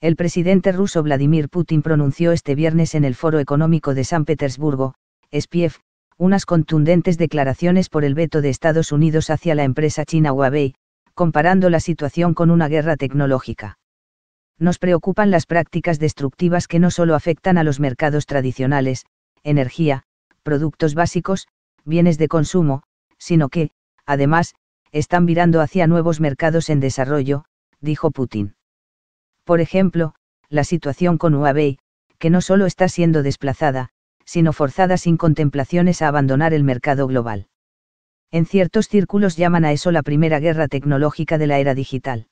El presidente ruso Vladimir Putin pronunció este viernes en el Foro Económico de San Petersburgo, SPIEF, unas contundentes declaraciones por el veto de Estados Unidos hacia la empresa china Huawei, comparando la situación con una guerra tecnológica. Nos preocupan las prácticas destructivas que no solo afectan a los mercados tradicionales, energía, productos básicos, bienes de consumo, sino que, además, están virando hacia nuevos mercados en desarrollo, dijo Putin por ejemplo, la situación con Huawei, que no solo está siendo desplazada, sino forzada sin contemplaciones a abandonar el mercado global. En ciertos círculos llaman a eso la primera guerra tecnológica de la era digital.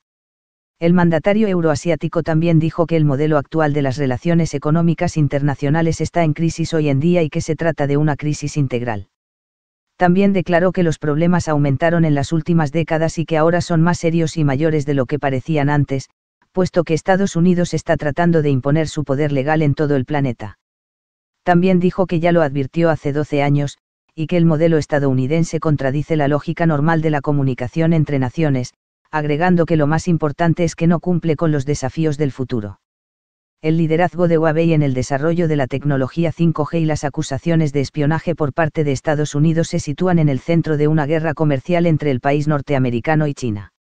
El mandatario euroasiático también dijo que el modelo actual de las relaciones económicas internacionales está en crisis hoy en día y que se trata de una crisis integral. También declaró que los problemas aumentaron en las últimas décadas y que ahora son más serios y mayores de lo que parecían antes, puesto que Estados Unidos está tratando de imponer su poder legal en todo el planeta. También dijo que ya lo advirtió hace 12 años, y que el modelo estadounidense contradice la lógica normal de la comunicación entre naciones, agregando que lo más importante es que no cumple con los desafíos del futuro. El liderazgo de Huawei en el desarrollo de la tecnología 5G y las acusaciones de espionaje por parte de Estados Unidos se sitúan en el centro de una guerra comercial entre el país norteamericano y China.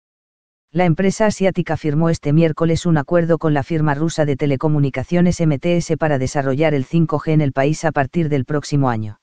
La empresa asiática firmó este miércoles un acuerdo con la firma rusa de telecomunicaciones MTS para desarrollar el 5G en el país a partir del próximo año.